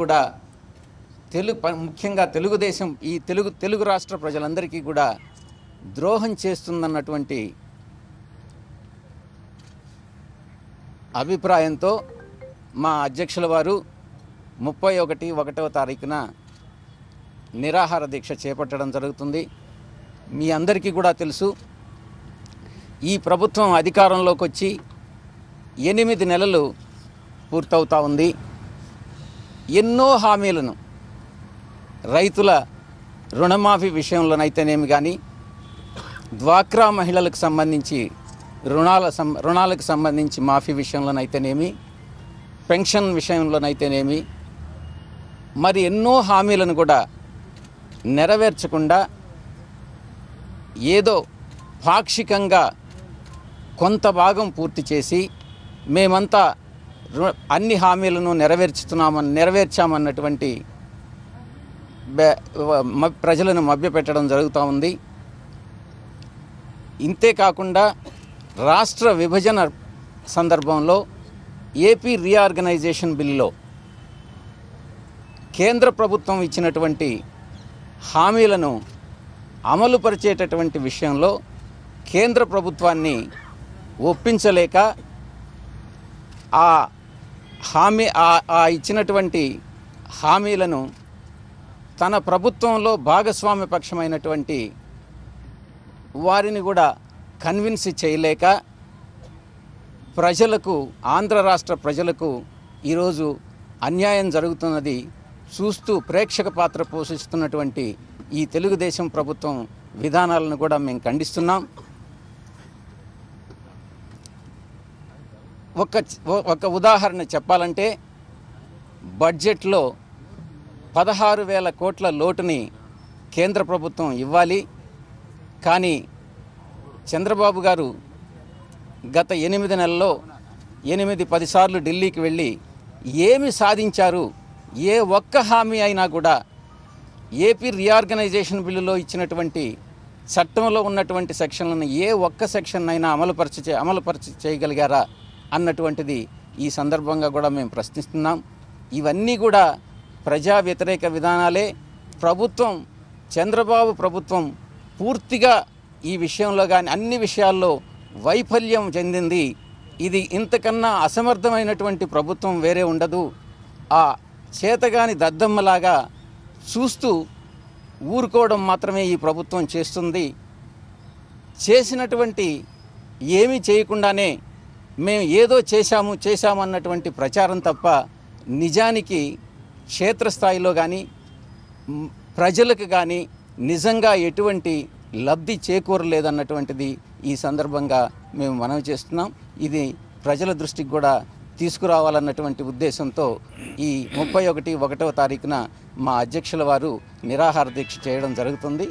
కూడా తెలుగు ముఖ్యంగా తెలుగుదేశం ఈ తెలుగు తెలుగు రాష్ట్ర ప్రజలందరికీ కూడా ద్రోహం చేస్తుందన్నటువంటి అభిప్రాయంతో మా అధ్యక్షుల వారు ముప్పై ఒకటి ఒకటవ తారీఖున నిరాహార దీక్ష చేపట్టడం జరుగుతుంది మీ అందరికీ కూడా తెలుసు ఈ ప్రభుత్వం అధికారంలోకి వచ్చి ఎనిమిది నెలలు పూర్తవుతా ఉంది ఎన్నో హామీలను రైతుల రుణమాఫీ విషయంలోనైతేనేమి కానీ డ్వాక్రా మహిళలకు సంబంధించి రుణాల సం రుణాలకు సంబంధించి మాఫీ విషయంలోనైతేనేమి పెన్షన్ విషయంలోనైతేనేమి మరి ఎన్నో హామీలను కూడా నెరవేర్చకుండా ఏదో పాక్షికంగా కొంత భాగం పూర్తి చేసి మేమంతా అన్ని హామీలను నెరవేర్చుతున్నామని నెరవేర్చామన్నటువంటి ప్రజలను మభ్యపెట్టడం జరుగుతూ ఉంది ఇంతే కాకుండా రాష్ట్ర విభజన సందర్భంలో ఏపీ రీఆర్గనైజేషన్ బిల్లులో కేంద్ర ప్రభుత్వం ఇచ్చినటువంటి హామీలను అమలుపరిచేటటువంటి విషయంలో కేంద్ర ప్రభుత్వాన్ని ఒప్పించలేక ఆ హామీ ఆ ఇచ్చినటువంటి హామీలను తన ప్రభుత్వంలో భాగస్వామ్య పక్షమైనటువంటి వారిని కూడా కన్విన్స్ చేయలేక ప్రజలకు ఆంధ్ర రాష్ట్ర ప్రజలకు ఈరోజు అన్యాయం జరుగుతున్నది చూస్తూ ప్రేక్షక పాత్ర పోషిస్తున్నటువంటి ఈ తెలుగుదేశం ప్రభుత్వం విధానాలను కూడా మేము ఖండిస్తున్నాం ఒక ఒక ఉదాహరణ చెప్పాలంటే బడ్జెట్లో పదహారు వేల కోట్ల లోటుని కేంద్ర ప్రభుత్వం ఇవ్వాలి కానీ చంద్రబాబు గారు గత ఎనిమిది నెలల్లో ఎనిమిది పదిసార్లు ఢిల్లీకి వెళ్ళి ఏమి సాధించారు ఏ ఒక్క హామీ అయినా కూడా ఏపీ రీఆర్గనైజేషన్ బిల్లులో ఇచ్చినటువంటి చట్టంలో ఉన్నటువంటి సెక్షన్లను ఏ ఒక్క సెక్షన్ అయినా అమలుపరచ అమలుపరచ చేయగలిగారా అన్నటువంటిది ఈ సందర్భంగా కూడా మేము ప్రశ్నిస్తున్నాం ఇవన్నీ కూడా ప్రజా వ్యతిరేక విధానాలే ప్రభుత్వం చంద్రబాబు ప్రభుత్వం పూర్తిగా ఈ విషయంలో కానీ అన్ని విషయాల్లో వైఫల్యం చెందింది ఇది ఇంతకన్నా అసమర్థమైనటువంటి ప్రభుత్వం వేరే ఉండదు ఆ చేతగాని దద్దమ్మలాగా చూస్తూ ఊరుకోవడం మాత్రమే ఈ ప్రభుత్వం చేస్తుంది చేసినటువంటి ఏమీ చేయకుండానే మేము ఏదో చేశాము చేశామన్నటువంటి ప్రచారం తప్ప నిజానికి క్షేత్రస్థాయిలో కానీ ప్రజలకు కానీ నిజంగా ఎటువంటి లబ్ధి చేకూరలేదన్నటువంటిది ఈ సందర్భంగా మేము మనవి చేస్తున్నాం ఇది ప్రజల దృష్టికి కూడా తీసుకురావాలన్నటువంటి ఉద్దేశంతో ఈ ముప్పై ఒకటి ఒకటవ తారీఖున మా అధ్యక్షుల వారు నిరాహార దీక్ష చేయడం జరుగుతుంది